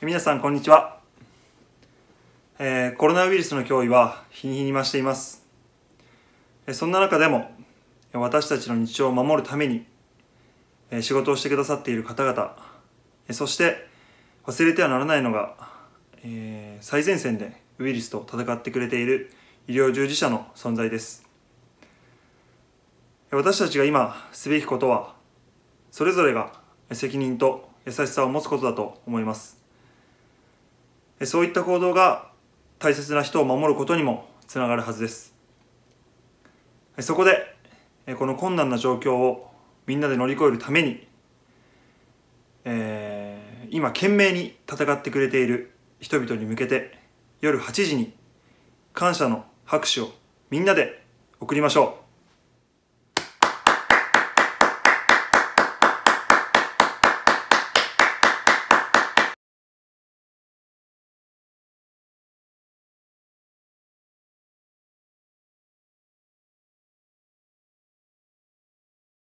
皆さんこんにちは、えー、コロナウイルスの脅威は日に日に増していますそんな中でも私たちの日常を守るために仕事をしてくださっている方々そして忘れてはならないのが、えー、最前線でウイルスと戦ってくれている医療従事者の存在です私たちが今すべきことはそれぞれが責任と優しさを持つことだと思いますそういった行動が大切な人を守ることにもつながるはずですそこでこの困難な状況をみんなで乗り越えるために、えー、今懸命に戦ってくれている人々に向けて夜8時に感謝の拍手をみんなで送りましょう